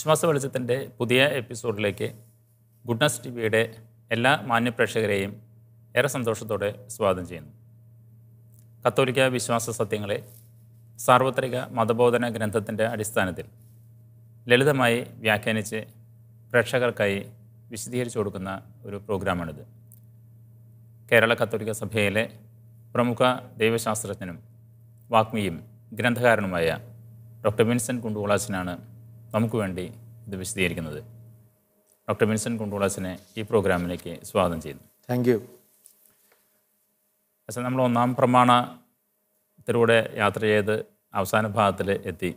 വിശ്വാസ വെളിച്ചത്തിൻ്റെ പുതിയ എപ്പിസോഡിലേക്ക് ഗുഡ്നസ് ടി വിയുടെ എല്ലാ മാന്യപ്രേക്ഷകരെയും ഏറെ സന്തോഷത്തോടെ സ്വാഗതം ചെയ്യുന്നു കത്തോലിക്ക വിശ്വാസ സത്യങ്ങളെ സാർവത്രിക മതബോധന ഗ്രന്ഥത്തിൻ്റെ അടിസ്ഥാനത്തിൽ ലളിതമായി വ്യാഖ്യാനിച്ച് പ്രേക്ഷകർക്കായി വിശദീകരിച്ചു കൊടുക്കുന്ന ഒരു പ്രോഗ്രാമാണിത് കേരള കത്തോലിക്ക സഭയിലെ പ്രമുഖ ദൈവശാസ്ത്രജ്ഞനും വാഗ്മിയും ഗ്രന്ഥകാരനുമായ ഡോക്ടർ വിൻസെൻറ്റ് കുണ്ടുകുളാസിനാണ് നമുക്ക് വേണ്ടി ഇത് വിശദീകരിക്കുന്നത് ഡോക്ടർ വിൻസൻ കുണ്ടോളസിനെ ഈ പ്രോഗ്രാമിലേക്ക് സ്വാഗതം ചെയ്യുന്നു താങ്ക് യു പക്ഷേ നമ്മൾ ഒന്നാം പ്രമാണത്തിലൂടെ യാത്ര ചെയ്ത് അവസാന ഭാഗത്തിൽ എത്തി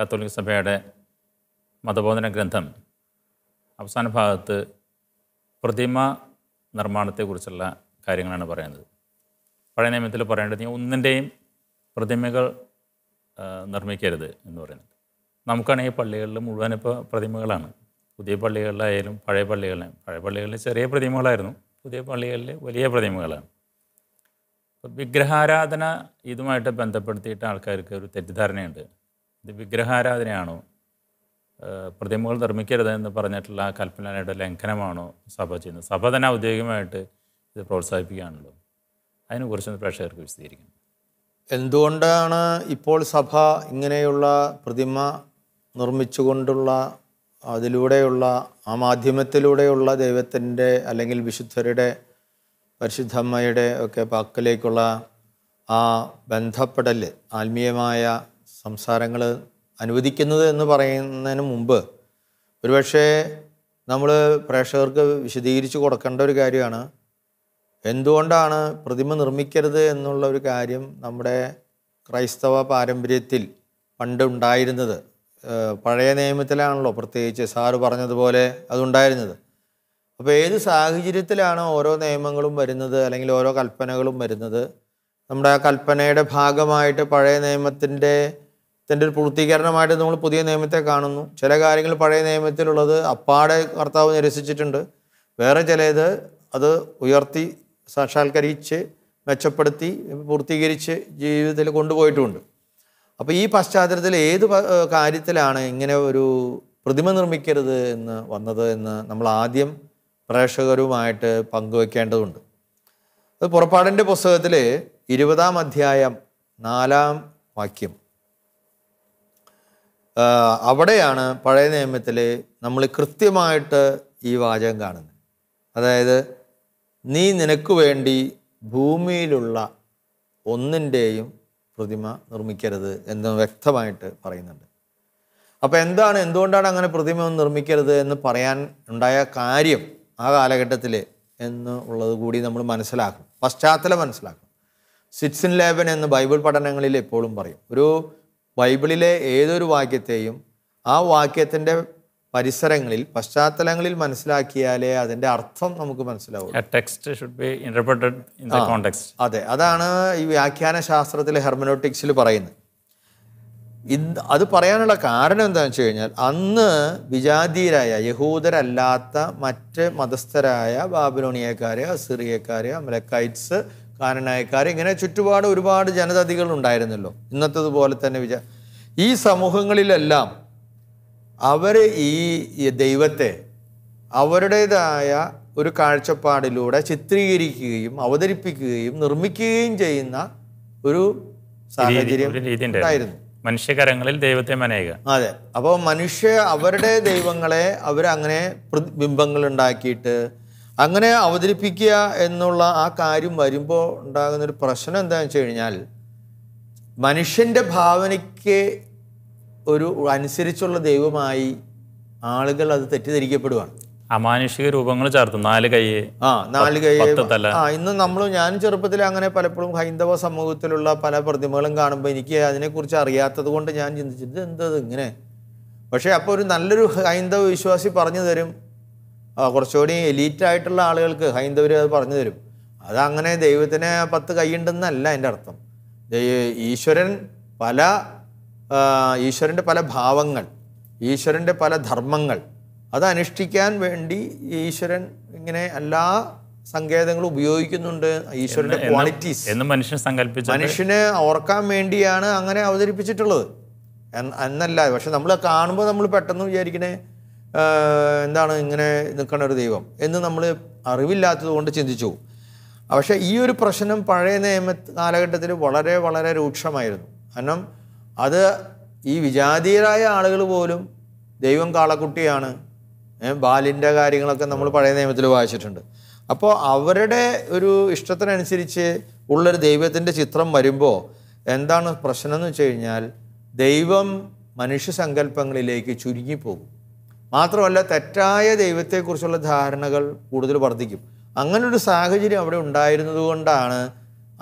കത്തോലിക് സഭയുടെ മതബോധന ഗ്രന്ഥം അവസാന ഭാഗത്ത് പ്രതിമ നിർമ്മാണത്തെക്കുറിച്ചുള്ള കാര്യങ്ങളാണ് പറയുന്നത് പഴയ നിയമത്തിൽ പറയേണ്ടത് ഒന്നിൻ്റെയും പ്രതിമകൾ നിർമ്മിക്കരുത് എന്ന് പറയുന്നത് നമുക്കാണെങ്കിൽ പള്ളികളിൽ മുഴുവൻ ഇപ്പോൾ പ്രതിമകളാണ് പുതിയ പള്ളികളിലായാലും പഴയ പള്ളികളിലും പഴയ പള്ളികളിൽ ചെറിയ പ്രതിമകളായിരുന്നു പുതിയ പള്ളികളിൽ വലിയ പ്രതിമകളാണ് വിഗ്രഹാരാധന ഇതുമായിട്ട് ബന്ധപ്പെടുത്തിയിട്ട് ആൾക്കാർക്ക് ഒരു തെറ്റിദ്ധാരണയുണ്ട് ഇത് വിഗ്രഹാരാധനയാണോ പ്രതിമകൾ നിർമ്മിക്കരുത് എന്ന് പറഞ്ഞിട്ടുള്ള കൽപ്പനയുടെ ലംഘനമാണോ സഭ ചെയ്യുന്നത് സഭ തന്നെ ഔദ്യോഗികമായിട്ട് ഇത് പ്രോത്സാഹിപ്പിക്കുകയാണല്ലോ അതിനെക്കുറിച്ച് പ്രേക്ഷകർക്ക് വിശദീകരിക്കണം എന്തുകൊണ്ടാണ് ഇപ്പോൾ സഭ ഇങ്ങനെയുള്ള പ്രതിമ നിർമ്മിച്ചുകൊണ്ടുള്ള അതിലൂടെയുള്ള ആ മാധ്യമത്തിലൂടെയുള്ള ദൈവത്തിൻ്റെ അല്ലെങ്കിൽ വിശുദ്ധരുടെ പരിശുദ്ധമ്മയുടെ ഒക്കെ പക്കലേക്കുള്ള ആ ബന്ധപ്പെടൽ ആത്മീയമായ സംസാരങ്ങൾ അനുവദിക്കുന്നത് എന്ന് പറയുന്നതിന് മുമ്പ് ഒരുപക്ഷെ നമ്മൾ പ്രേക്ഷകർക്ക് വിശദീകരിച്ചു കൊടുക്കേണ്ട ഒരു കാര്യമാണ് എന്തുകൊണ്ടാണ് പ്രതിമ നിർമ്മിക്കരുത് എന്നുള്ള ഒരു കാര്യം നമ്മുടെ ക്രൈസ്തവ പാരമ്പര്യത്തിൽ പണ്ടുണ്ടായിരുന്നത് പഴയ നിയമത്തിലാണല്ലോ പ്രത്യേകിച്ച് സാറ് പറഞ്ഞതുപോലെ അതുണ്ടായിരുന്നത് അപ്പോൾ ഏത് സാഹചര്യത്തിലാണ് ഓരോ നിയമങ്ങളും വരുന്നത് അല്ലെങ്കിൽ ഓരോ കൽപ്പനകളും വരുന്നത് നമ്മുടെ ആ കൽപ്പനയുടെ ഭാഗമായിട്ട് പഴയ നിയമത്തിൻ്റെ ഇതിൻ്റെ ഒരു പൂർത്തീകരണമായിട്ട് നമ്മൾ പുതിയ നിയമത്തെ കാണുന്നു ചില കാര്യങ്ങൾ പഴയ നിയമത്തിലുള്ളത് അപ്പാടെ കർത്താവ് നിരസിച്ചിട്ടുണ്ട് വേറെ ചിലത് അത് ഉയർത്തി സാക്ഷാത്കരിച്ച് മെച്ചപ്പെടുത്തി പൂർത്തീകരിച്ച് ജീവിതത്തിൽ കൊണ്ടുപോയിട്ടുമുണ്ട് അപ്പോൾ ഈ പശ്ചാത്തലത്തിൽ ഏത് കാര്യത്തിലാണ് ഇങ്ങനെ ഒരു പ്രതിമ നിർമ്മിക്കരുത് എന്ന് വന്നത് എന്ന് നമ്മൾ ആദ്യം പ്രേക്ഷകരുമായിട്ട് പങ്കുവെക്കേണ്ടതുണ്ട് അത് പുറപ്പാടിൻ്റെ പുസ്തകത്തിൽ ഇരുപതാം അധ്യായം നാലാം വാക്യം അവിടെയാണ് പഴയ നിയമത്തിൽ നമ്മൾ കൃത്യമായിട്ട് ഈ വാചകം കാണുന്നത് അതായത് നീ നിനക്ക് വേണ്ടി ഭൂമിയിലുള്ള ഒന്നിൻ്റെയും പ്രതിമ നിർമ്മിക്കരുത് എന്ന് വ്യക്തമായിട്ട് പറയുന്നുണ്ട് അപ്പോൾ എന്താണ് എന്തുകൊണ്ടാണ് അങ്ങനെ പ്രതിമ നിർമ്മിക്കരുത് എന്ന് പറയാൻ ഉണ്ടായ കാര്യം ആ കാലഘട്ടത്തിൽ എന്ന് ഉള്ളത് കൂടി നമ്മൾ മനസ്സിലാക്കും പശ്ചാത്തലം മനസ്സിലാക്കും സിറ്റ്സിൻ ലേബൻ എന്ന് ബൈബിൾ പഠനങ്ങളിൽ എപ്പോഴും പറയും ഒരു ബൈബിളിലെ ഏതൊരു വാക്യത്തെയും ആ വാക്യത്തിൻ്റെ പരിസരങ്ങളിൽ പശ്ചാത്തലങ്ങളിൽ മനസ്സിലാക്കിയാലേ അതിന്റെ അർത്ഥം നമുക്ക് മനസ്സിലാവും അതെ അതാണ് ഈ വ്യാഖ്യാന ശാസ്ത്രത്തിലെ ഹെർമനോട്ടിക്സിൽ പറയുന്നത് ഇത് അത് പറയാനുള്ള കാരണം എന്താണെന്ന് വെച്ച് കഴിഞ്ഞാൽ അന്ന് വിജാതീയരായ യഹൂദരല്ലാത്ത മറ്റ് മതസ്ഥരായ ബാബിലോണിയക്കാരെ അസിറിയക്കാരെ അമലക്കൈറ്റ്സ് കാനനായക്കാർ ഇങ്ങനെ ചുറ്റുപാട് ഒരുപാട് ജനതതികൾ ഉണ്ടായിരുന്നല്ലോ പോലെ തന്നെ വിജ ഈ സമൂഹങ്ങളിലെല്ലാം അവർ ഈ ദൈവത്തെ അവരുടേതായ ഒരു കാഴ്ചപ്പാടിലൂടെ ചിത്രീകരിക്കുകയും അവതരിപ്പിക്കുകയും നിർമ്മിക്കുകയും ചെയ്യുന്ന ഒരു സാഹചര്യം ഉണ്ടായിരുന്നു മനുഷ്യകരങ്ങളിൽ ദൈവത്തെ മനയുക അതെ അപ്പോൾ മനുഷ്യ അവരുടെ ദൈവങ്ങളെ അവരങ്ങനെ പ്രതിബിംബങ്ങൾ ഉണ്ടാക്കിയിട്ട് അങ്ങനെ അവതരിപ്പിക്കുക എന്നുള്ള ആ കാര്യം വരുമ്പോൾ ഉണ്ടാകുന്ന ഒരു പ്രശ്നം എന്താണെന്ന് വെച്ച് കഴിഞ്ഞാൽ മനുഷ്യൻ്റെ ഭാവനയ്ക്ക് ഒരു അനുസരിച്ചുള്ള ദൈവമായി ആളുകൾ അത് തെറ്റിദ്ധരിക്കപ്പെടുകയാണ് അമാനുഷിക രൂപങ്ങൾ ചേർത്തു നാല് കൈ ആ നാല് കൈ ആ ഇന്ന് നമ്മൾ ഞാൻ ചെറുപ്പത്തിൽ അങ്ങനെ പലപ്പോഴും ഹൈന്ദവ സമൂഹത്തിലുള്ള പല പ്രതിമകളും കാണുമ്പോൾ എനിക്ക് അതിനെക്കുറിച്ച് അറിയാത്തത് കൊണ്ട് ഞാൻ ചിന്തിച്ചത് എന്തത് ഇങ്ങനെ പക്ഷേ അപ്പോൾ ഒരു നല്ലൊരു ഹൈന്ദവ വിശ്വാസി പറഞ്ഞു തരും കുറച്ചുകൂടി എലീറ്റായിട്ടുള്ള ആളുകൾക്ക് ഹൈന്ദവർ അത് പറഞ്ഞു തരും അതങ്ങനെ ദൈവത്തിന് പത്ത് കൈയുണ്ടെന്നല്ല എൻ്റെ അർത്ഥം ഈശ്വരൻ പല ഈശ്വരൻ്റെ പല ഭാവങ്ങൾ ഈശ്വരൻ്റെ പല ധർമ്മങ്ങൾ അത് അനുഷ്ഠിക്കാൻ വേണ്ടി ഈശ്വരൻ ഇങ്ങനെ എല്ലാ സങ്കേതങ്ങൾ ഉപയോഗിക്കുന്നുണ്ട് ഈശ്വരന്റെ ക്വാളിറ്റീസ് എന്ന് മനുഷ്യൻ സങ്കല്പിച്ചു മനുഷ്യനെ ഓർക്കാൻ വേണ്ടിയാണ് അങ്ങനെ അവതരിപ്പിച്ചിട്ടുള്ളത് എന്നല്ല പക്ഷെ നമ്മൾ കാണുമ്പോൾ നമ്മൾ പെട്ടെന്ന് വിചാരിക്കണേ എന്താണ് ഇങ്ങനെ നിൽക്കണ ഒരു ദൈവം എന്ന് നമ്മൾ അറിവില്ലാത്തത് കൊണ്ട് ചിന്തിച്ചു പക്ഷേ ഈ ഒരു പ്രശ്നം പഴയ നിയമ കാലഘട്ടത്തിൽ വളരെ വളരെ രൂക്ഷമായിരുന്നു കാരണം അത് ഈ വിജാതീയരായ ആളുകൾ പോലും ദൈവം കാളക്കുട്ടിയാണ് ബാലിൻ്റെ കാര്യങ്ങളൊക്കെ നമ്മൾ പഴയ നിയമത്തിൽ വായിച്ചിട്ടുണ്ട് അപ്പോൾ അവരുടെ ഒരു ഇഷ്ടത്തിനനുസരിച്ച് ഉള്ളൊരു ദൈവത്തിൻ്റെ ചിത്രം വരുമ്പോൾ എന്താണ് പ്രശ്നം എന്ന് വെച്ച് കഴിഞ്ഞാൽ ദൈവം മനുഷ്യ സങ്കല്പങ്ങളിലേക്ക് ചുരുങ്ങിപ്പോകും മാത്രമല്ല തെറ്റായ ദൈവത്തെക്കുറിച്ചുള്ള ധാരണകൾ കൂടുതൽ വർദ്ധിക്കും അങ്ങനൊരു സാഹചര്യം അവിടെ ഉണ്ടായിരുന്നതുകൊണ്ടാണ്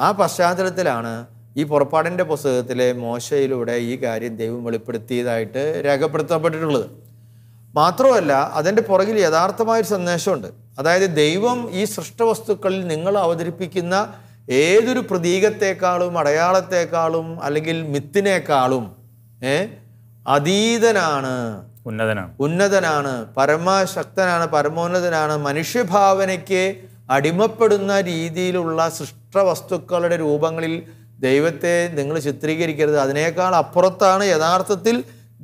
ആ പശ്ചാത്തലത്തിലാണ് ഈ പുറപ്പാടിൻ്റെ പുസ്തകത്തിലെ മോശയിലൂടെ ഈ കാര്യം ദൈവം വെളിപ്പെടുത്തിയതായിട്ട് രേഖപ്പെടുത്തപ്പെട്ടിട്ടുള്ളത് മാത്രമല്ല അതിൻ്റെ പുറകിൽ യഥാർത്ഥമായൊരു സന്ദേശമുണ്ട് അതായത് ദൈവം ഈ സൃഷ്ടവസ്തുക്കളിൽ നിങ്ങൾ അവതരിപ്പിക്കുന്ന ഏതൊരു പ്രതീകത്തെക്കാളും അടയാളത്തെക്കാളും അല്ലെങ്കിൽ മിത്തിനേക്കാളും ഏ അതീതനാണ് ഉന്നതനാണ് ഉന്നതനാണ് പരമശക്തനാണ് പരമോന്നതനാണ് മനുഷ്യഭാവനയ്ക്ക് അടിമപ്പെടുന്ന രീതിയിലുള്ള സൃഷ്ടവസ്തുക്കളുടെ രൂപങ്ങളിൽ ദൈവത്തെ നിങ്ങൾ ചിത്രീകരിക്കരുത് അതിനേക്കാൾ അപ്പുറത്താണ് യഥാർത്ഥത്തിൽ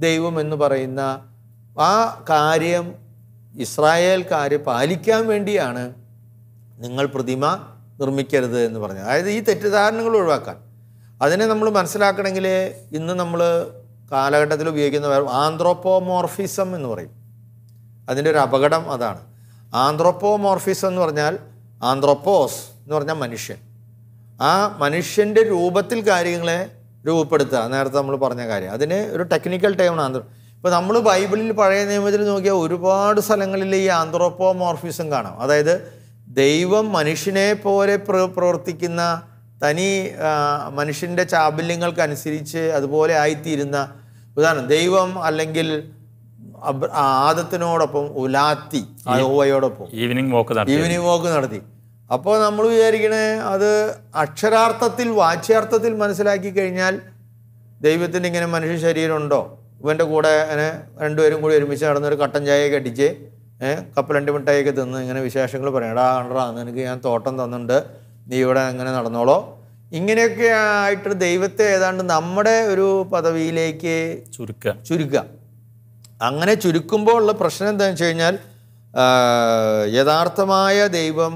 ദൈവം എന്ന് പറയുന്ന ആ കാര്യം ഇസ്രായേൽക്കാർ പാലിക്കാൻ വേണ്ടിയാണ് നിങ്ങൾ പ്രതിമ നിർമ്മിക്കരുത് എന്ന് പറഞ്ഞു അതായത് ഈ തെറ്റിദ്ധാരണകൾ ഒഴിവാക്കാൻ അതിനെ നമ്മൾ മനസ്സിലാക്കണമെങ്കിൽ ഇന്ന് നമ്മൾ കാലഘട്ടത്തിൽ ഉപയോഗിക്കുന്ന ആന്ത്രോപ്പോമോർഫിസം എന്ന് പറയും അതിൻ്റെ ഒരു അപകടം അതാണ് ആന്ത്രോപ്പോമോർഫിസം എന്ന് പറഞ്ഞാൽ ആന്ത്രോപ്പോസ് എന്ന് പറഞ്ഞാൽ മനുഷ്യൻ ആ മനുഷ്യൻ്റെ രൂപത്തിൽ കാര്യങ്ങളെ രൂപപ്പെടുത്തുക നേരത്തെ നമ്മൾ പറഞ്ഞ കാര്യം അതിന് ഒരു ടെക്നിക്കൽ ടൈമാണ് ഇപ്പോൾ നമ്മൾ ബൈബിളിൽ പഴയ നിയമത്തിൽ നോക്കിയാൽ ഒരുപാട് സ്ഥലങ്ങളിൽ ഈ ആന്ത്രോപ്പോമോർഫിസം കാണാം അതായത് ദൈവം മനുഷ്യനെ പോലെ പ്രവർത്തിക്കുന്ന തനി മനുഷ്യൻ്റെ ചാബല്യങ്ങൾക്കനുസരിച്ച് അതുപോലെ ആയിത്തീരുന്ന ഉദാഹരണം ദൈവം അല്ലെങ്കിൽ ആദത്തിനോടൊപ്പം ഉലാത്തി ഓവയോടൊപ്പം ഈവനിങ് വോക്ക് ഈവനിങ് വോക്ക് നടത്തി അപ്പോൾ നമ്മൾ വിചാരിക്കണേ അത് അക്ഷരാർത്ഥത്തിൽ വാച്യാർത്ഥത്തിൽ മനസ്സിലാക്കി കഴിഞ്ഞാൽ ദൈവത്തിന് ഇങ്ങനെ മനുഷ്യ ശരീരമുണ്ടോ ഇവൻ്റെ കൂടെ അങ്ങനെ രണ്ടുപേരും കൂടി ഒരുമിച്ച് നടന്നൊരു കട്ടൻ ചായയൊക്കെ അടിച്ച് കപ്പലണ്ടി മിഠായിയൊക്കെ തിന്ന് ഇങ്ങനെ വിശേഷങ്ങൾ പറയണം എടാ കണ്ടടാ നിനക്ക് ഞാൻ തോട്ടം തന്നിട്ടുണ്ട് നീ ഇവിടെ അങ്ങനെ നടന്നോളോ ഇങ്ങനെയൊക്കെ ആയിട്ട് ദൈവത്തെ ഏതാണ്ട് നമ്മുടെ ഒരു പദവിയിലേക്ക് ചുരുക്കുക ചുരുക്കുക അങ്ങനെ ചുരുക്കുമ്പോൾ ഉള്ള പ്രശ്നം എന്താണെന്ന് വെച്ച് കഴിഞ്ഞാൽ യഥാർത്ഥമായ ദൈവം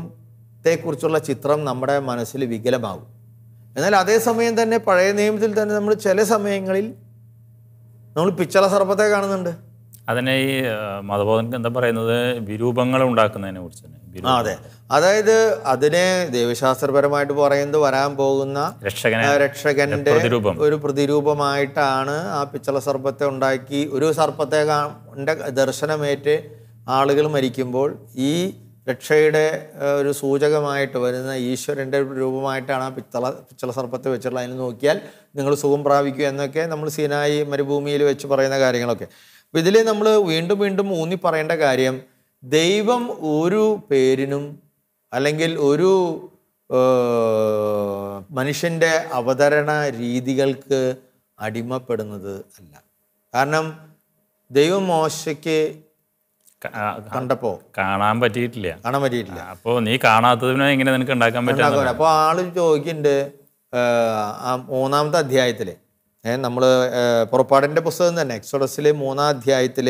ത്തെക്കുറിച്ചുള്ള ചിത്രം നമ്മുടെ മനസ്സിൽ വികലമാകും എന്നാൽ അതേസമയം തന്നെ പഴയ നിയമത്തിൽ തന്നെ നമ്മൾ ചില സമയങ്ങളിൽ നമ്മൾ പിച്ചള സർപ്പത്തെ കാണുന്നുണ്ട് അതിനെ ഈ മതബോധൻ എന്താ പറയുന്നത് വിരൂപങ്ങൾ ഉണ്ടാക്കുന്നതിനെ കുറിച്ച് അതെ അതായത് അതിനെ ദൈവശാസ്ത്രപരമായിട്ട് പറയുന്നത് വരാൻ പോകുന്ന രക്ഷകന്റെ ഒരു പ്രതിരൂപമായിട്ടാണ് ആ പിച്ചള സർപ്പത്തെ ഉണ്ടാക്കി ഒരു സർപ്പത്തെ ദർശനമേറ്റ് ആളുകൾ മരിക്കുമ്പോൾ ഈ രക്ഷയുടെ ഒരു സൂചകമായിട്ട് വരുന്ന ഈശ്വരൻ്റെ രൂപമായിട്ടാണ് ആ പിത്തള പിച്ചള സർപ്പത്തെ വെച്ചിട്ടുള്ള അതിന് നോക്കിയാൽ നിങ്ങൾ സുഖം പ്രാപിക്കുക എന്നൊക്കെ നമ്മൾ സീനായി മരുഭൂമിയിൽ വെച്ച് പറയുന്ന കാര്യങ്ങളൊക്കെ അപ്പം ഇതിൽ നമ്മൾ വീണ്ടും വീണ്ടും ഊന്നി പറയേണ്ട കാര്യം ദൈവം ഒരു പേരിനും അല്ലെങ്കിൽ ഒരു മനുഷ്യൻ്റെ അവതരണ രീതികൾക്ക് അടിമപ്പെടുന്നത് അല്ല കാരണം ദൈവം മോശയ്ക്ക് കണ്ടപ്പോ കാണാൻ പറ്റിയിട്ടില്ല കാണാൻ പറ്റിയിട്ടില്ല അപ്പോ നീ കാണാത്തതിനെ എങ്ങനെ നിനക്ക് ഉണ്ടാക്കാൻ പറ്റും അപ്പോൾ ആള് ചോദിക്കുന്നുണ്ട് മൂന്നാമത്തെ അധ്യായത്തിൽ നമ്മൾ പുറപ്പാടിന്റെ പുസ്തകം തന്നെ എക്സോഡസിലെ മൂന്നാം അധ്യായത്തിൽ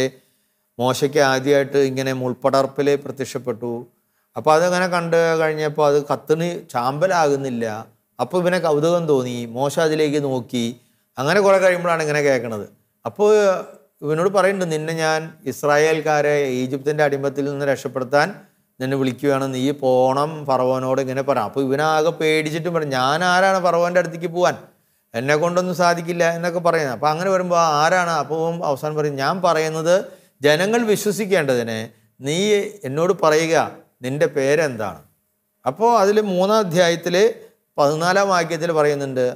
മോശയ്ക്ക് ആദ്യമായിട്ട് ഇങ്ങനെ മുൾപ്പടർപ്പില് പ്രത്യക്ഷപ്പെട്ടു അപ്പോൾ അതങ്ങനെ കണ്ട് കഴിഞ്ഞപ്പോൾ അത് കത്തിന് ചാമ്പലാകുന്നില്ല അപ്പോൾ ഇവനെ കൗതുകം തോന്നി മോശ അതിലേക്ക് നോക്കി അങ്ങനെ കുറെ കഴിയുമ്പോഴാണ് ഇങ്ങനെ കേൾക്കണത് അപ്പോൾ ഇവനോട് പറയുന്നുണ്ട് നിന്നെ ഞാൻ ഇസ്രായേൽക്കാരെ ഈജിപ്തിൻ്റെ അടിമത്തിൽ നിന്ന് രക്ഷപ്പെടുത്താൻ നിന്നെ വിളിക്കുകയാണ് നീ പോണം ഫറവോനോട് ഇങ്ങനെ പറ അപ്പോൾ ഇവനാകെ പേടിച്ചിട്ടും പറയും ഞാൻ ആരാണ് ഫറവോൻ്റെ അടുത്തേക്ക് പോകാൻ എന്നെ കൊണ്ടൊന്നും സാധിക്കില്ല എന്നൊക്കെ പറയുന്നത് അപ്പോൾ അങ്ങനെ വരുമ്പോൾ ആരാണ് അപ്പോൾ അവസാനം പറയും ഞാൻ പറയുന്നത് ജനങ്ങൾ വിശ്വസിക്കേണ്ടതിന് നീ എന്നോട് പറയുക നിൻ്റെ പേരെന്താണ് അപ്പോൾ അതിൽ മൂന്നാം അധ്യായത്തിൽ പതിനാലാം വാക്യത്തിൽ പറയുന്നുണ്ട്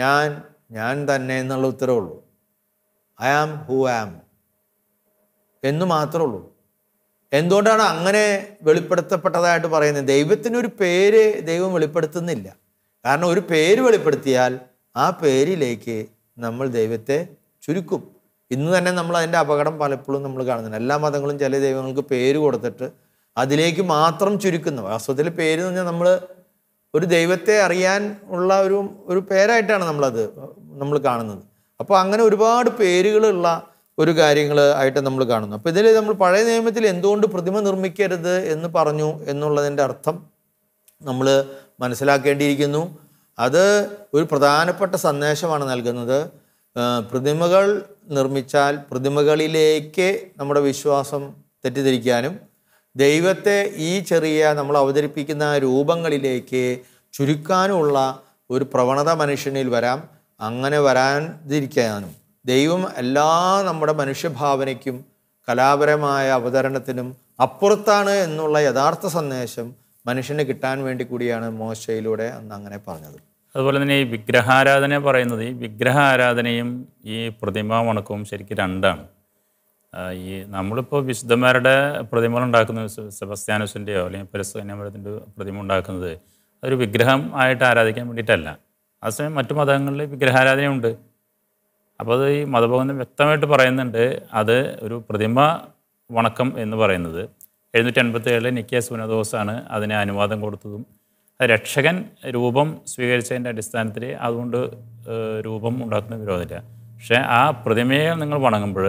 ഞാൻ ഞാൻ തന്നെ എന്നുള്ള ഉത്തരവുള്ളൂ ഐ ആം ഹൂ ആം എന്ന് മാത്രമേ ഉള്ളൂ എന്തുകൊണ്ടാണ് അങ്ങനെ വെളിപ്പെടുത്തപ്പെട്ടതായിട്ട് പറയുന്നത് ദൈവത്തിന് ഒരു പേര് ദൈവം വെളിപ്പെടുത്തുന്നില്ല കാരണം ഒരു പേര് വെളിപ്പെടുത്തിയാൽ ആ പേരിലേക്ക് നമ്മൾ ദൈവത്തെ ചുരുക്കും ഇന്ന് തന്നെ നമ്മൾ അതിൻ്റെ അപകടം പലപ്പോഴും നമ്മൾ കാണുന്നുണ്ട് എല്ലാ മതങ്ങളും ചില ദൈവങ്ങൾക്ക് പേര് കൊടുത്തിട്ട് അതിലേക്ക് മാത്രം ചുരുക്കുന്നു വാസ്തവത്തിൽ പേര് എന്ന് പറഞ്ഞാൽ നമ്മൾ ഒരു ദൈവത്തെ അറിയാൻ ഉള്ള ഒരു ഒരു പേരായിട്ടാണ് നമ്മളത് നമ്മൾ കാണുന്നത് അപ്പോൾ അങ്ങനെ ഒരുപാട് പേരുകളുള്ള ഒരു കാര്യങ്ങൾ ആയിട്ട് നമ്മൾ കാണുന്നു അപ്പോൾ ഇതിൽ നമ്മൾ പഴയ നിയമത്തിൽ എന്തുകൊണ്ട് പ്രതിമ നിർമ്മിക്കരുത് എന്ന് പറഞ്ഞു എന്നുള്ളതിൻ്റെ അർത്ഥം നമ്മൾ മനസ്സിലാക്കേണ്ടിയിരിക്കുന്നു അത് ഒരു പ്രധാനപ്പെട്ട സന്ദേശമാണ് നൽകുന്നത് പ്രതിമകൾ നിർമ്മിച്ചാൽ പ്രതിമകളിലേക്ക് നമ്മുടെ വിശ്വാസം തെറ്റിദ്ധരിക്കാനും ദൈവത്തെ ഈ ചെറിയ നമ്മൾ അവതരിപ്പിക്കുന്ന രൂപങ്ങളിലേക്ക് ചുരുക്കാനുമുള്ള ഒരു പ്രവണത മനുഷ്യനിൽ വരാം അങ്ങനെ വരാതിരിക്കാനും ദൈവം എല്ലാ നമ്മുടെ മനുഷ്യഭാവനയ്ക്കും കലാപരമായ അവതരണത്തിനും അപ്പുറത്താണ് എന്നുള്ള യഥാർത്ഥ സന്ദേശം മനുഷ്യന് കിട്ടാൻ വേണ്ടി കൂടിയാണ് മോശയിലൂടെ അന്ന് അങ്ങനെ പറഞ്ഞത് അതുപോലെ തന്നെ ഈ വിഗ്രഹാരാധന പറയുന്നത് ഈ വിഗ്രഹ ആരാധനയും ഈ പ്രതിമ വണക്കവും ശരിക്കും രണ്ടാണ് ഈ നമ്മളിപ്പോൾ വിശുദ്ധന്മാരുടെ പ്രതിമകൾ ഉണ്ടാക്കുന്ന സെബസ്ത്യാനോസിൻ്റെയോ അല്ലെങ്കിൽ പരിസ്ഥിതി പ്രതിമ ഉണ്ടാക്കുന്നത് അതൊരു വിഗ്രഹം ആയിട്ട് ആരാധിക്കാൻ വേണ്ടിയിട്ടല്ല അതേസമയം മറ്റു മതങ്ങളിൽ വിഗ്രഹാരാധനയുണ്ട് അപ്പോൾ അത് ഈ മതബോധനം വ്യക്തമായിട്ട് പറയുന്നുണ്ട് അത് ഒരു പ്രതിമ വണക്കം എന്ന് പറയുന്നത് എഴുന്നൂറ്റി എൺപത്തി ഏഴിൽ നിക്കിയ സുനദോസാണ് അതിനെ അനുവാദം കൊടുത്തതും രക്ഷകൻ രൂപം സ്വീകരിച്ചതിൻ്റെ അടിസ്ഥാനത്തിൽ അതുകൊണ്ട് രൂപം ഉണ്ടാക്കുന്ന വിരോധമില്ല പക്ഷേ ആ പ്രതിമയെ നിങ്ങൾ വണങ്ങുമ്പോൾ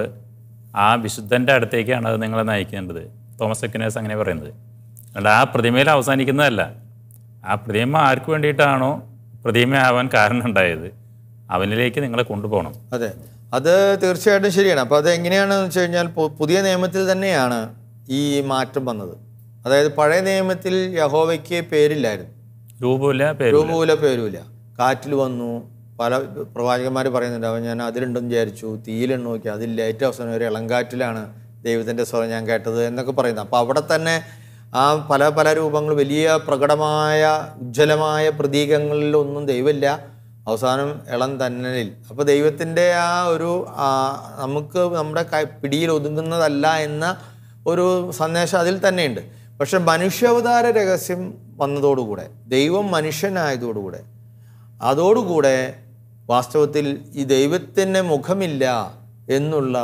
ആ വിശുദ്ധൻ്റെ അടുത്തേക്കാണ് അത് നിങ്ങളെ നയിക്കേണ്ടത് തോമസ് എക്കിനേസ് അങ്ങനെ പറയുന്നത് അല്ലാണ്ട് ആ പ്രതിമയിൽ അവസാനിക്കുന്നതല്ല ആ പ്രതിമ ആർക്ക് വേണ്ടിയിട്ടാണോ പ്രതിമയാവാൻ കാരണമുണ്ടായത് അവനിലേക്ക് നിങ്ങളെ കൊണ്ടുപോകണം അതെ അത് തീർച്ചയായിട്ടും ശരിയാണ് അപ്പോൾ അത് എങ്ങനെയാണെന്ന് വെച്ച് കഴിഞ്ഞാൽ പുതിയ നിയമത്തിൽ തന്നെയാണ് ഈ മാറ്റം വന്നത് അതായത് പഴയ നിയമത്തിൽ യഹോവയ്ക്ക് പേരില്ലായിരുന്നു രൂപമില്ല രൂപമില്ല പേരുമില്ല കാറ്റിൽ വന്നു പല പ്രവാചകന്മാർ പറയുന്നുണ്ട് അവൻ ഞാൻ അതിലുണ്ടെന്ന് വിചാരിച്ചു തീയിലുണ്ട് നോക്കി അതില്ല ഏറ്റവും അവസാനം ഒരു ഇളങ്കാറ്റിലാണ് ദൈവത്തിൻ്റെ സ്വരം ഞാൻ കേട്ടത് എന്നൊക്കെ പറയുന്നത് അപ്പോൾ അവിടെ തന്നെ ആ പല പല രൂപങ്ങൾ വലിയ പ്രകടമായ ഉജ്ജ്വലമായ പ്രതീകങ്ങളിലൊന്നും ദൈവമില്ല അവസാനം ഇളം തന്നലിൽ അപ്പോൾ ദൈവത്തിൻ്റെ ആ ഒരു നമുക്ക് നമ്മുടെ പിടിയിൽ ഒതുങ്ങുന്നതല്ല എന്ന ഒരു സന്ദേശം അതിൽ തന്നെയുണ്ട് പക്ഷെ മനുഷ്യാവതാര രഹസ്യം വന്നതോടുകൂടെ ദൈവം മനുഷ്യനായതോടുകൂടെ അതോടുകൂടെ വാസ്തവത്തിൽ ഈ ദൈവത്തിന് മുഖമില്ല എന്നുള്ള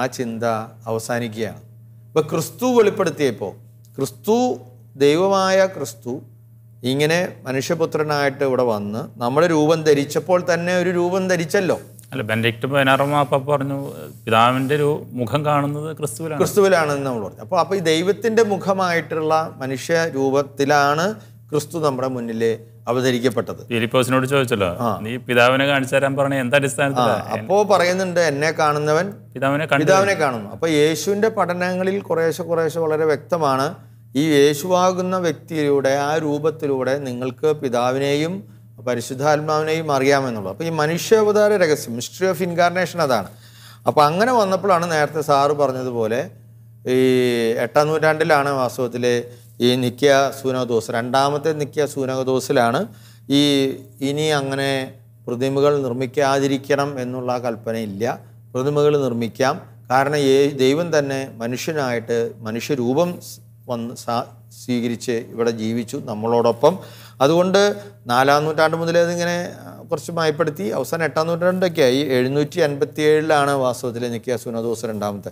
ആ ചിന്ത അവസാനിക്കുകയാണ് ഇപ്പം ക്രിസ്തു വെളിപ്പെടുത്തിയപ്പോൾ ക്രിസ്തു ദൈവമായ ക്രിസ്തു ഇങ്ങനെ മനുഷ്യപുത്രനായിട്ട് ഇവിടെ വന്ന് നമ്മുടെ രൂപം ധരിച്ചപ്പോൾ തന്നെ ഒരു രൂപം ധരിച്ചല്ലോ അല്ല ബെൻഡിക്ട് പതിനാറമാപ്പ പറഞ്ഞു പിതാവിൻ്റെ ഒരു മുഖം കാണുന്നത് ക്രിസ്തുവിലാണ് ക്രിസ്തുവിലാണെന്ന് നമ്മൾ പറഞ്ഞു അപ്പോൾ അപ്പോൾ ഈ ദൈവത്തിൻ്റെ മുഖമായിട്ടുള്ള മനുഷ്യ രൂപത്തിലാണ് ക്രിസ്തു നമ്മുടെ മുന്നിൽ അവതരിക്കപ്പെട്ടത് ഫിലിപ്പോസിനോട് ചോദിച്ചല്ലോ നീ പിതാവിനെ കാണിച്ചു തരാൻ പറഞ്ഞ എന്താ അടിസ്ഥാനത്തിൽ അപ്പോ പറയുന്നുണ്ട് എന്നെ കാണുന്നവൻ പിതാവിനെ പിതാവിനെ കാണുന്നു അപ്പൊ യേശുവിന്റെ പഠനങ്ങളിൽ കുറേശ്ശെ കുറേശ്ശെ വളരെ വ്യക്തമാണ് ഈ യേശുവാകുന്ന വ്യക്തിയിലൂടെ ആ രൂപത്തിലൂടെ നിങ്ങൾക്ക് പിതാവിനെയും പരിശുദ്ധാത്മാവിനെയും അറിയാമെന്നുള്ളത് അപ്പോൾ ഈ മനുഷ്യാവതാര രഹസ്യം മിസ്റ്ററി ഓഫ് ഇൻകാർണേഷൻ അതാണ് അപ്പോൾ അങ്ങനെ വന്നപ്പോഴാണ് നേരത്തെ സാറ് പറഞ്ഞതുപോലെ ഈ എട്ടാം നൂറ്റാണ്ടിലാണ് വാസ്തവത്തിലെ ഈ നിക്കിയ സൂനകദോസ് രണ്ടാമത്തെ നിക്കിയ സൂനകദോസിലാണ് ഈ ഇനി അങ്ങനെ പ്രതിമകൾ നിർമ്മിക്കാതിരിക്കണം എന്നുള്ള കൽപ്പനയില്ല പ്രതിമകൾ നിർമ്മിക്കാം കാരണം ദൈവം തന്നെ മനുഷ്യനായിട്ട് മനുഷ്യരൂപം വന്ന് സ്വീകരിച്ച് ഇവിടെ ജീവിച്ചു നമ്മളോടൊപ്പം അതുകൊണ്ട് നാലാം നൂറ്റാണ്ട് മുതലേ അതിങ്ങനെ കുറച്ച് മയപ്പെടുത്തി അവസാനം എട്ടാം നൂറ്റാണ്ടൊക്കെയായി ആയി എഴുന്നൂറ്റി അൻപത്തി ഏഴിലാണ് വാസ്തവത്തിൽ നിക്കിയ സുനദോസ് രണ്ടാമത്തെ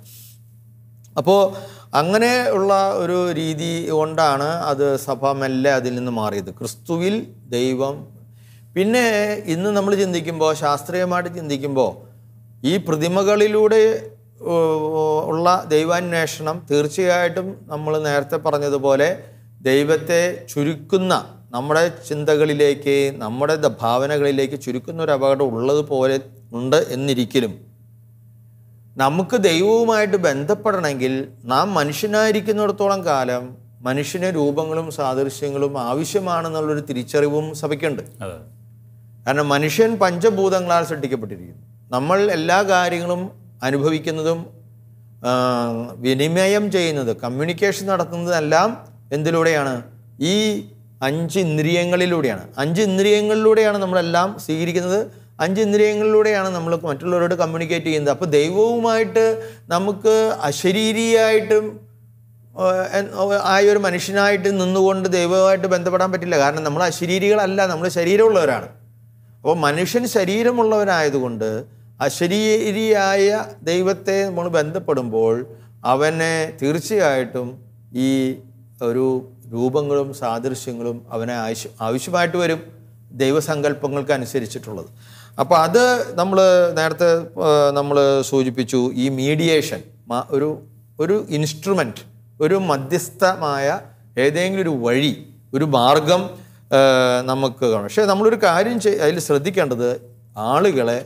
അപ്പോൾ അങ്ങനെ ഉള്ള ഒരു രീതി കൊണ്ടാണ് അത് സഭ മെല്ലെ അതിൽ നിന്ന് മാറിയത് ക്രിസ്തുവിൽ ദൈവം പിന്നെ ഇന്ന് നമ്മൾ ചിന്തിക്കുമ്പോൾ ശാസ്ത്രീയമായിട്ട് ചിന്തിക്കുമ്പോൾ ഈ പ്രതിമകളിലൂടെ ഉള്ള ദൈവാന്വേഷണം തീർച്ചയായിട്ടും നമ്മൾ നേരത്തെ പറഞ്ഞതുപോലെ ദൈവത്തെ ചുരുക്കുന്ന നമ്മുടെ ചിന്തകളിലേക്ക് നമ്മുടെ ഭാവനകളിലേക്ക് ചുരുക്കുന്ന ഒരു അപകടം ഉള്ളത് പോലെ ഉണ്ട് എന്നിരിക്കലും നമുക്ക് ദൈവവുമായിട്ട് ബന്ധപ്പെടണമെങ്കിൽ നാം മനുഷ്യനായിരിക്കുന്നിടത്തോളം കാലം മനുഷ്യന് രൂപങ്ങളും സാദൃശ്യങ്ങളും ആവശ്യമാണെന്നുള്ളൊരു തിരിച്ചറിവും സഭയ്ക്കുണ്ട് കാരണം മനുഷ്യൻ പഞ്ചഭൂതങ്ങളാൽ സൃഷ്ടിക്കപ്പെട്ടിരിക്കുന്നു നമ്മൾ എല്ലാ കാര്യങ്ങളും അനുഭവിക്കുന്നതും വിനിമയം ചെയ്യുന്നത് കമ്മ്യൂണിക്കേഷൻ നടത്തുന്നതെല്ലാം എന്തിലൂടെയാണ് ഈ അഞ്ച് ഇന്ദ്രിയങ്ങളിലൂടെയാണ് അഞ്ച് ഇന്ദ്രിയങ്ങളിലൂടെയാണ് നമ്മളെല്ലാം സ്വീകരിക്കുന്നത് അഞ്ച് ഇന്ദ്രിയങ്ങളിലൂടെയാണ് നമ്മൾ മറ്റുള്ളവരോട് കമ്മ്യൂണിക്കേറ്റ് ചെയ്യുന്നത് അപ്പോൾ ദൈവവുമായിട്ട് നമുക്ക് അശരീരിയായിട്ടും ആയൊരു മനുഷ്യനായിട്ട് നിന്നുകൊണ്ട് ദൈവവുമായിട്ട് ബന്ധപ്പെടാൻ പറ്റില്ല കാരണം നമ്മൾ അശരീരികളല്ല നമ്മൾ ശരീരമുള്ളവരാണ് അപ്പോൾ മനുഷ്യൻ ശരീരമുള്ളവരായതുകൊണ്ട് അശരീരിയായ ദൈവത്തെ നമ്മൾ ബന്ധപ്പെടുമ്പോൾ അവനെ തീർച്ചയായിട്ടും ഈ ഒരു രൂപങ്ങളും സാദൃശ്യങ്ങളും അവനെ ആവശ്യ ആവശ്യമായിട്ട് വരും ദൈവസങ്കല്പങ്ങൾക്ക് അനുസരിച്ചിട്ടുള്ളത് അപ്പോൾ അത് നമ്മൾ നേരത്തെ നമ്മൾ സൂചിപ്പിച്ചു ഈ മീഡിയേഷൻ ഒരു ഒരു ഇൻസ്ട്രുമെൻറ്റ് ഒരു മധ്യസ്ഥമായ ഏതെങ്കിലും ഒരു വഴി ഒരു മാർഗം നമുക്ക് കാണും പക്ഷേ നമ്മളൊരു കാര്യം ചെയ് അതിൽ ശ്രദ്ധിക്കേണ്ടത് ആളുകളെ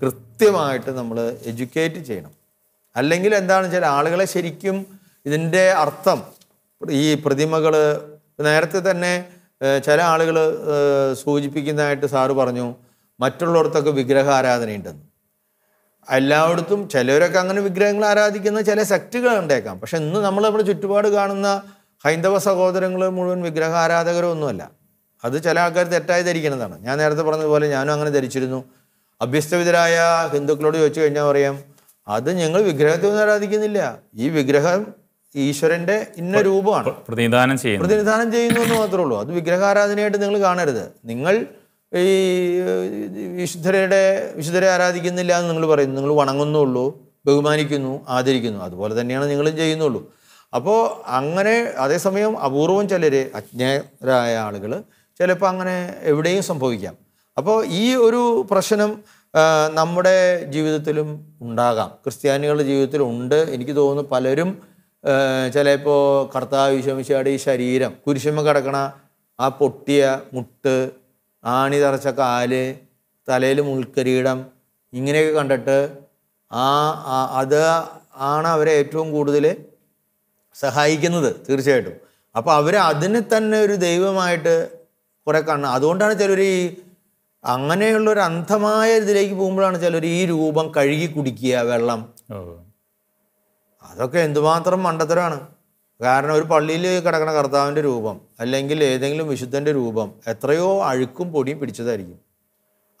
കൃത്യമായിട്ട് നമ്മൾ എഡ്യൂക്കേറ്റ് ചെയ്യണം അല്ലെങ്കിൽ എന്താണെന്ന് വെച്ചാൽ ആളുകളെ ശരിക്കും ഇതിൻ്റെ അർത്ഥം ഈ പ്രതിമകൾ നേരത്തെ തന്നെ ചില ആളുകൾ സൂചിപ്പിക്കുന്നതായിട്ട് സാറ് പറഞ്ഞു മറ്റുള്ളിടത്തൊക്കെ വിഗ്രഹാരാധനയുണ്ടെന്ന് എല്ലായിടത്തും ചിലരൊക്കെ അങ്ങനെ വിഗ്രഹങ്ങൾ ആരാധിക്കുന്ന ചില സെക്റ്റുകൾ ഉണ്ടേക്കാം പക്ഷെ ഇന്ന് നമ്മൾ നമ്മുടെ ചുറ്റുപാട് കാണുന്ന ഹൈന്ദവ സഹോദരങ്ങൾ മുഴുവൻ വിഗ്രഹ ആരാധകരോ ഒന്നുമല്ല അത് ചില ആൾക്കാർ തെറ്റായി ധരിക്കുന്നതാണ് ഞാൻ നേരത്തെ പറഞ്ഞതുപോലെ ഞാനും അങ്ങനെ ധരിച്ചിരുന്നു അഭ്യസ്തവിതരായ ഹിന്ദുക്കളോട് ചോദിച്ചു കഴിഞ്ഞാൽ പറയാം അത് ഞങ്ങൾ വിഗ്രഹത്തെ ഒന്നും ആരാധിക്കുന്നില്ല ഈ വിഗ്രഹം ഈശ്വരന്റെ ഇന്ന രൂപമാണ് പ്രതിനിധാനം ചെയ്യുന്നു പ്രതിനിധാനം ചെയ്യുന്നു എന്ന് മാത്രമേ ഉള്ളൂ അത് വിഗ്രഹാരാധനയായിട്ട് നിങ്ങൾ കാണരുത് നിങ്ങൾ ഈ വിശുദ്ധരുടെ വിശുദ്ധരെ ആരാധിക്കുന്നില്ല എന്ന് നിങ്ങൾ പറയുന്നു നിങ്ങൾ വണങ്ങുന്നുള്ളൂ ബഹുമാനിക്കുന്നു ആദരിക്കുന്നു അതുപോലെ തന്നെയാണ് നിങ്ങളും ചെയ്യുന്നുള്ളൂ അപ്പോൾ അങ്ങനെ അതേസമയം അപൂർവം ചിലർ അജ്ഞരായ ആളുകൾ ചിലപ്പോൾ അങ്ങനെ എവിടെയും സംഭവിക്കാം അപ്പോൾ ഈ ഒരു പ്രശ്നം നമ്മുടെ ജീവിതത്തിലും ഉണ്ടാകാം ക്രിസ്ത്യാനികളുടെ ജീവിതത്തിലും ഉണ്ട് എനിക്ക് തോന്നുന്നു പലരും ചിലപ്പോൾ കർത്താവ് വിഷമിച്ചാടി ശരീരം കുരിശമ കിടക്കണ ആ പൊട്ടിയ മുട്ട് ആണി തറച്ച കാല് തലയിൽ മുൾക്കരീടം ഇങ്ങനെയൊക്കെ കണ്ടിട്ട് ആ അത് ആണ് അവരെ ഏറ്റവും കൂടുതൽ സഹായിക്കുന്നത് തീർച്ചയായിട്ടും അപ്പോൾ അവർ അതിനെ തന്നെ ഒരു ദൈവമായിട്ട് കുറേ കാണണം അതുകൊണ്ടാണ് ചിലർ ഈ അങ്ങനെയുള്ള ഒരു അന്ധമായ ഇതിലേക്ക് പോകുമ്പോഴാണ് ചിലർ ഈ രൂപം കഴുകി കുടിക്കുക വെള്ളം അതൊക്കെ എന്തുമാത്രം മണ്ടത്തരമാണ് കാരണം ഒരു പള്ളിയിൽ കിടക്കുന്ന കർത്താവിൻ്റെ രൂപം അല്ലെങ്കിൽ ഏതെങ്കിലും വിശുദ്ധൻ്റെ രൂപം എത്രയോ അഴുക്കും പൊടിയും പിടിച്ചതായിരിക്കും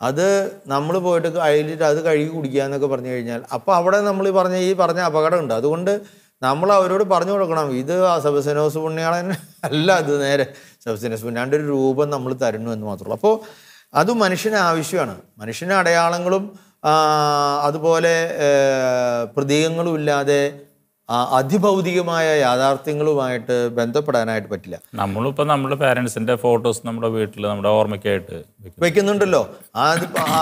അത് നമ്മൾ പോയിട്ട് അതിൽ അത് കഴുകി കുടിക്കുക എന്നൊക്കെ പറഞ്ഞു കഴിഞ്ഞാൽ അപ്പോൾ അവിടെ നമ്മൾ പറഞ്ഞ ഈ പറഞ്ഞ അപകടമുണ്ട് അതുകൊണ്ട് നമ്മൾ അവരോട് പറഞ്ഞു കൊടുക്കണം ഇത് ആ സെബസിനോസ് പുണ്യാളൻ അല്ല അത് നേരെ സബസിനോസ് പുണ്യാണ്ട് ഒരു രൂപം നമ്മൾ തരുന്നു എന്ന് മാത്രമുള്ളൂ അപ്പോൾ അത് മനുഷ്യന് ആവശ്യമാണ് മനുഷ്യന് അടയാളങ്ങളും അതുപോലെ പ്രതീകങ്ങളും ഇല്ലാതെ അതിഭൗതികമായ യാഥാർത്ഥ്യങ്ങളുമായിട്ട് ബന്ധപ്പെടാനായിട്ട് പറ്റില്ല നമ്മളിപ്പോൾ നമ്മുടെ പാരൻസിൻ്റെ ഫോട്ടോസ് നമ്മുടെ വീട്ടിൽ നമ്മുടെ ഓർമ്മയ്ക്കായിട്ട് വെക്കുന്നുണ്ടല്ലോ ആ ആ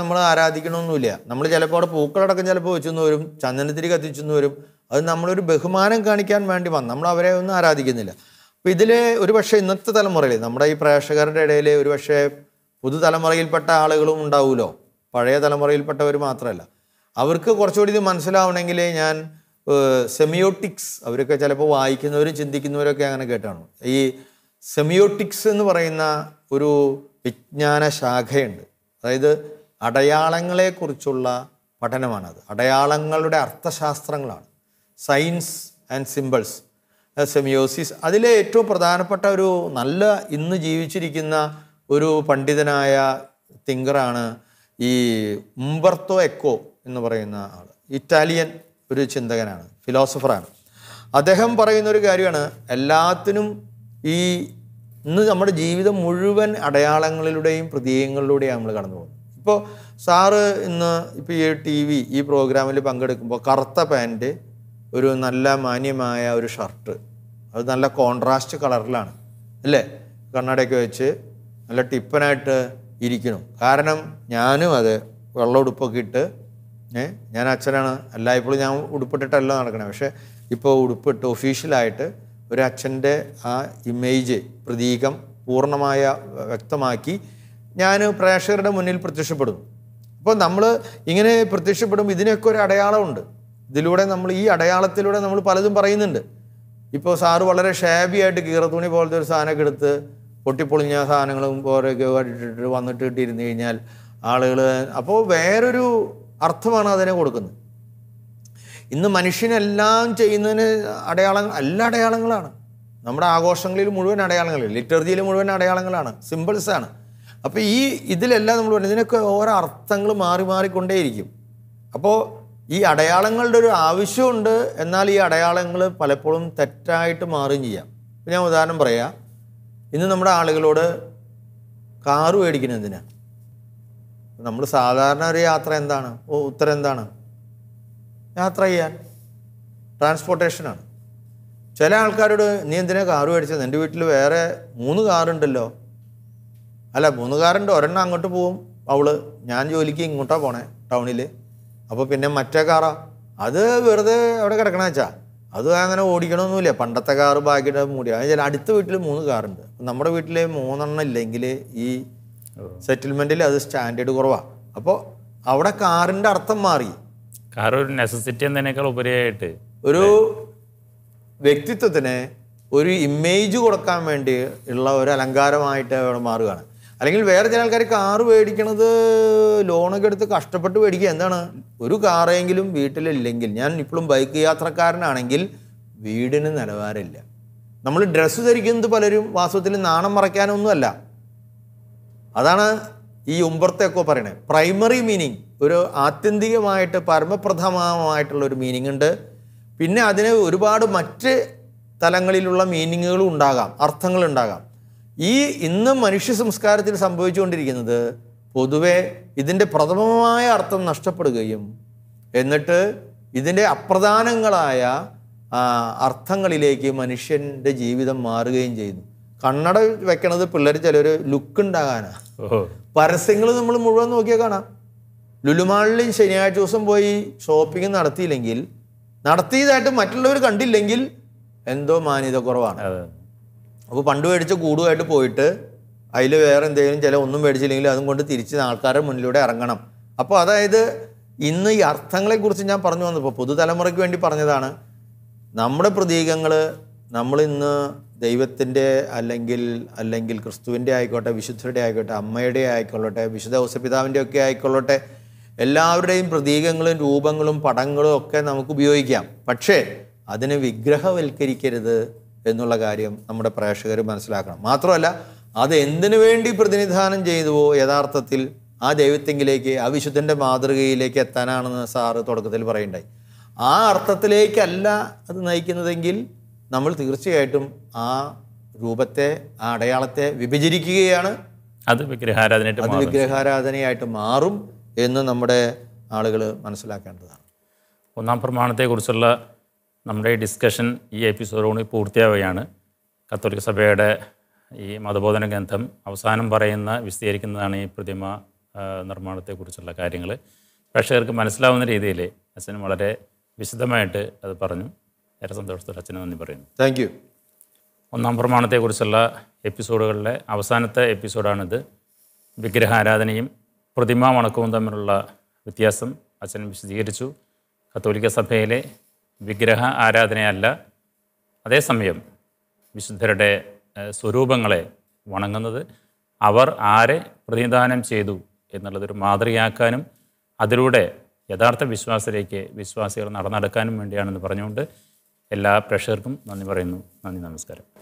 നമ്മൾ ആരാധിക്കണമൊന്നുമില്ല നമ്മൾ ചിലപ്പോൾ അവിടെ പൂക്കളടക്കം ചിലപ്പോൾ വെച്ചെന്ന് വരും ചന്ദനത്തിരി കത്തിച്ചെന്ന് വരും അത് നമ്മളൊരു ബഹുമാനം കാണിക്കാൻ വേണ്ടി വന്നു നമ്മൾ അവരെ ഒന്നും ആരാധിക്കുന്നില്ല അപ്പോൾ ഇതിൽ പക്ഷേ ഇന്നത്തെ തലമുറയിൽ നമ്മുടെ ഈ പ്രേക്ഷകരുടെ ഇടയിൽ പക്ഷേ പുതുതലമുറയിൽപ്പെട്ട ആളുകളും ഉണ്ടാവുമല്ലോ പഴയ തലമുറയിൽപ്പെട്ടവർ മാത്രമല്ല അവർക്ക് കുറച്ചുകൂടി ഇത് മനസ്സിലാവണമെങ്കിൽ ഞാൻ സെമിയോട്ടിക്സ് അവരൊക്കെ ചിലപ്പോൾ വായിക്കുന്നവരും ചിന്തിക്കുന്നവരൊക്കെ അങ്ങനെ കേട്ടാണ് ഈ സെമിയോട്ടിക്സ് എന്ന് പറയുന്ന ഒരു വിജ്ഞാന ശാഖയുണ്ട് അതായത് അടയാളങ്ങളെക്കുറിച്ചുള്ള പഠനമാണത് അടയാളങ്ങളുടെ അർത്ഥശാസ്ത്രങ്ങളാണ് സയൻസ് ആൻഡ് സിമ്പിൾസ് സെമിയോസിസ് അതിലെ ഏറ്റവും പ്രധാനപ്പെട്ട ഒരു നല്ല ഇന്ന് ജീവിച്ചിരിക്കുന്ന ഒരു പണ്ഡിതനായ തിങ്കറാണ് ഈ ഉംബർത്തോ എക്കോ എന്ന് പറയുന്ന ആൾ ഇറ്റാലിയൻ ഒരു ചിന്തകനാണ് ഫിലോസഫറാണ് അദ്ദേഹം പറയുന്ന ഒരു കാര്യമാണ് എല്ലാത്തിനും ഈ ഇന്ന് നമ്മുടെ ജീവിതം മുഴുവൻ അടയാളങ്ങളിലൂടെയും പ്രതീകങ്ങളിലൂടെയാണ് നമ്മൾ കടന്നു പോകുന്നത് ഇപ്പോൾ സാറ് ഇന്ന് ഇപ്പോൾ ഈ ടി വി ഈ പ്രോഗ്രാമിൽ പങ്കെടുക്കുമ്പോൾ കറുത്ത പാൻറ്റ് ഒരു നല്ല മാന്യമായ ഒരു ഷർട്ട് അത് നല്ല കോൺട്രാസ്റ്റ് കളറിലാണ് അല്ലേ കണ്ണടയ്ക്ക് വെച്ച് നല്ല ടിപ്പനായിട്ട് ഇരിക്കണം കാരണം ഞാനും അത് വെള്ളം ഉടുപ്പൊക്കെ ഇട്ട് ഏഹ് ഞാൻ അച്ഛനാണ് അല്ല ഞാൻ ഉടുപ്പിട്ടിട്ടല്ല നടക്കണേ പക്ഷേ ഇപ്പോൾ ഉടുപ്പിട്ട് ഒഫീഷ്യലായിട്ട് ഒരു അച്ഛൻ്റെ ആ ഇമേജ് പ്രതീകം പൂർണ്ണമായ വ്യക്തമാക്കി ഞാൻ പ്രേക്ഷകരുടെ മുന്നിൽ പ്രത്യക്ഷപ്പെടും അപ്പോൾ നമ്മൾ ഇങ്ങനെ പ്രത്യക്ഷപ്പെടുമ്പോൾ ഇതിനൊക്കെ ഒരു അടയാളമുണ്ട് ഇതിലൂടെ നമ്മൾ ഈ അടയാളത്തിലൂടെ നമ്മൾ പലതും പറയുന്നുണ്ട് ഇപ്പോൾ സാറ് വളരെ ഷാബിയായിട്ട് കീറത്തുണി പോലത്തെ ഒരു സാധനമൊക്കെ എടുത്ത് പൊട്ടിപ്പൊളിഞ്ഞ സാധനങ്ങളും ഓരോക്കെ ഇട്ടിട്ട് വന്നിട്ട് കിട്ടിയിരുന്നു കഴിഞ്ഞാൽ ആളുകൾ അപ്പോൾ വേറൊരു അർത്ഥമാണ് അതിനെ കൊടുക്കുന്നത് ഇന്ന് മനുഷ്യനെല്ലാം ചെയ്യുന്നതിന് അടയാളങ്ങൾ എല്ലാ അടയാളങ്ങളാണ് നമ്മുടെ ആഘോഷങ്ങളിൽ മുഴുവൻ അടയാളങ്ങളിൽ ലിറ്റർജിയിൽ മുഴുവൻ അടയാളങ്ങളാണ് സിമ്പിൾസാണ് അപ്പോൾ ഈ ഇതിലെല്ലാം നമ്മൾ പറയുന്നത് ഇതിനൊക്കെ ഓരോ അർത്ഥങ്ങൾ മാറി മാറിക്കൊണ്ടേയിരിക്കും അപ്പോൾ ഈ അടയാളങ്ങളുടെ ഒരു ആവശ്യമുണ്ട് എന്നാൽ ഈ അടയാളങ്ങൾ പലപ്പോഴും തെറ്റായിട്ട് മാറുകയും ചെയ്യാം ഞാൻ ഉദാഹരണം പറയാം ഇന്ന് നമ്മുടെ ആളുകളോട് കാറ് മേടിക്കുന്നതിനാണ് നമ്മൾ സാധാരണ ഒരു യാത്ര എന്താണ് ഓ ഉത്തരം എന്താണ് യാത്ര ചെയ്യാൻ ട്രാൻസ്പോർട്ടേഷനാണ് ചില ആൾക്കാരോട് നീ എന്തിനാ കാറ് മേടിച്ചത് എൻ്റെ വീട്ടിൽ വേറെ മൂന്ന് കാറുണ്ടല്ലോ അല്ല മൂന്ന് കാറുണ്ട് ഒരെണ്ണം അങ്ങോട്ട് പോവും അവള് ഞാൻ ജോലിക്ക് ഇങ്ങോട്ടാണ് പോണേ ടൗണിൽ അപ്പോൾ പിന്നെ മറ്റേ കാറാ അത് വെറുതെ അവിടെ കിടക്കണ വെച്ചാ അത് അങ്ങനെ ഓടിക്കണമൊന്നുമില്ല പണ്ടത്തെ കാറ് ബാക്കിയുടെ മൂടി അതിന് അടുത്ത വീട്ടിൽ മൂന്ന് കാറുണ്ട് നമ്മുടെ വീട്ടിൽ മൂന്നെണ്ണം ഇല്ലെങ്കിൽ ഈ സെറ്റിൽമെന്റിൽ അത് സ്റ്റാൻഡേർഡ് കുറവാണ് അപ്പോൾ അവിടെ കാറിന്റെ അർത്ഥം മാറി കാർ ഒരു നെസസിറ്റി എന്നതിനേക്കാൾ ഉപരിയായിട്ട് ഒരു വ്യക്തിത്വത്തിന് ഒരു ഇമേജ് കൊടുക്കാൻ വേണ്ടി ഉള്ള ഒരു അലങ്കാരമായിട്ട് അവിടെ മാറുകയാണ് അല്ലെങ്കിൽ വേറെ ചില ആൾക്കാർ കാറ് മേടിക്കണത് ലോണൊക്കെ എടുത്ത് കഷ്ടപ്പെട്ട് മേടിക്കുക എന്താണ് ഒരു കാറെങ്കിലും വീട്ടിലില്ലെങ്കിൽ ഞാൻ ഇപ്പോഴും ബൈക്ക് യാത്രക്കാരനാണെങ്കിൽ വീടിന് നിലവാരമില്ല നമ്മൾ ഡ്രസ്സ് ധരിക്കുന്നത് പലരും വാസ്തവത്തിൽ നാണം മറയ്ക്കാനൊന്നുമല്ല അതാണ് ഈ ഉമ്പർത്തെക്കോ പറയണേ പ്രൈമറി മീനിങ് ഒരു ആത്യന്തികമായിട്ട് പരമപ്രഥമമായിട്ടുള്ള ഒരു മീനിങ് ഉണ്ട് പിന്നെ അതിന് ഒരുപാട് മറ്റ് തലങ്ങളിലുള്ള മീനിങ്ങുകളും ഉണ്ടാകാം അർത്ഥങ്ങളുണ്ടാകാം ഈ ഇന്ന് മനുഷ്യ സംസ്കാരത്തിൽ സംഭവിച്ചുകൊണ്ടിരിക്കുന്നത് പൊതുവെ ഇതിൻ്റെ പ്രഥമമായ അർത്ഥം നഷ്ടപ്പെടുകയും എന്നിട്ട് ഇതിൻ്റെ അപ്രധാനങ്ങളായ അർത്ഥങ്ങളിലേക്ക് മനുഷ്യൻ്റെ ജീവിതം മാറുകയും ചെയ്യുന്നു കണ്ണട വെക്കണത് പിള്ളേർ ചിലർ ലുക്ക് ഉണ്ടാകാനാ പരസ്യങ്ങൾ നമ്മൾ മുഴുവൻ നോക്കിയാൽ കാണാം ലുലുമാളിൽ ശനിയാഴ്ച ദിവസം പോയി ഷോപ്പിംഗ് നടത്തിയില്ലെങ്കിൽ നടത്തിയതായിട്ട് മറ്റുള്ളവർ കണ്ടില്ലെങ്കിൽ എന്തോ മാന്യത കുറവാണ് അപ്പോൾ പണ്ട് മേടിച്ച കൂടുമായിട്ട് പോയിട്ട് അതിൽ വേറെ എന്തെങ്കിലും ചില ഒന്നും മേടിച്ചില്ലെങ്കിൽ അതും കൊണ്ട് തിരിച്ച് ആൾക്കാരുടെ മുന്നിലൂടെ ഇറങ്ങണം അപ്പോൾ അതായത് ഇന്ന് ഈ അർത്ഥങ്ങളെക്കുറിച്ച് ഞാൻ പറഞ്ഞു വന്നപ്പോൾ പുതുതലമുറയ്ക്ക് വേണ്ടി പറഞ്ഞതാണ് നമ്മുടെ പ്രതീകങ്ങൾ നമ്മളിന്ന് ദൈവത്തിൻ്റെ അല്ലെങ്കിൽ അല്ലെങ്കിൽ ക്രിസ്തുവിൻ്റെ ആയിക്കോട്ടെ വിശുദ്ധരുടെ ആയിക്കോട്ടെ അമ്മയുടെ ആയിക്കൊള്ളട്ടെ വിശുദ്ധ ഔസപിതാവിൻ്റെ ഒക്കെ ആയിക്കൊള്ളട്ടെ എല്ലാവരുടെയും പ്രതീകങ്ങളും രൂപങ്ങളും പടങ്ങളും ഒക്കെ നമുക്ക് ഉപയോഗിക്കാം പക്ഷേ അതിനെ വിഗ്രഹവൽക്കരിക്കരുത് എന്നുള്ള കാര്യം നമ്മുടെ പ്രേക്ഷകർ മനസ്സിലാക്കണം മാത്രമല്ല അത് എന്തിനു വേണ്ടി പ്രതിനിധാനം ചെയ്തുവോ യഥാർത്ഥത്തിൽ ആ ദൈവത്തെങ്കിലേക്ക് ആ വിശുദ്ധൻ്റെ മാതൃകയിലേക്ക് എത്താനാണെന്ന് സാറ് തുടക്കത്തിൽ പറയുണ്ടായി ആ അർത്ഥത്തിലേക്കല്ല അത് നയിക്കുന്നതെങ്കിൽ നമ്മൾ തീർച്ചയായിട്ടും ആ രൂപത്തെ ആ അടയാളത്തെ വിഭജിക്കുകയാണ് അത് വിഗ്രഹാരാധനയായിട്ട് അത് വിഗ്രഹാരാധനയായിട്ട് മാറും എന്ന് നമ്മുടെ ആളുകൾ മനസ്സിലാക്കേണ്ടതാണ് ഒന്നാം പ്രമാണത്തെക്കുറിച്ചുള്ള നമ്മുടെ ഈ ഡിസ്കഷൻ ഈ എപ്പിസോഡോട് പൂർത്തിയാവുകയാണ് കത്തോലിക് സഭയുടെ ഈ മതബോധന ഗ്രന്ഥം അവസാനം പറയുന്ന വിശദീകരിക്കുന്നതാണ് ഈ പ്രതിമ നിർമ്മാണത്തെക്കുറിച്ചുള്ള കാര്യങ്ങൾ പ്രേക്ഷകർക്ക് മനസ്സിലാവുന്ന രീതിയിൽ അച്ഛൻ വളരെ വിശദമായിട്ട് അത് പറഞ്ഞു ഏറെ സന്തോഷത്തോടെ അച്ഛന് നന്ദി പറയുന്നു താങ്ക് യു ഒന്നാം പ്രമാണത്തെക്കുറിച്ചുള്ള എപ്പിസോഡുകളിലെ അവസാനത്തെ എപ്പിസോഡാണിത് വിഗ്രഹാരാധനയും പ്രതിമാ വണക്കവും തമ്മിലുള്ള വ്യത്യാസം അച്ഛൻ വിശദീകരിച്ചു കത്തോലിക്ക സഭയിലെ വിഗ്രഹ ആരാധനയല്ല അതേസമയം വിശുദ്ധരുടെ സ്വരൂപങ്ങളെ വണങ്ങുന്നത് അവർ ആരെ പ്രതിനിധാനം ചെയ്തു എന്നുള്ളതൊരു മാതൃകയാക്കാനും അതിലൂടെ യഥാർത്ഥ വിശ്വാസത്തിലേക്ക് വിശ്വാസികൾ നടന്നെടുക്കാനും വേണ്ടിയാണെന്ന് പറഞ്ഞുകൊണ്ട് എല്ലാ പ്രഷർക്കും നന്ദി പറയുന്നു നന്ദി നമസ്കാരം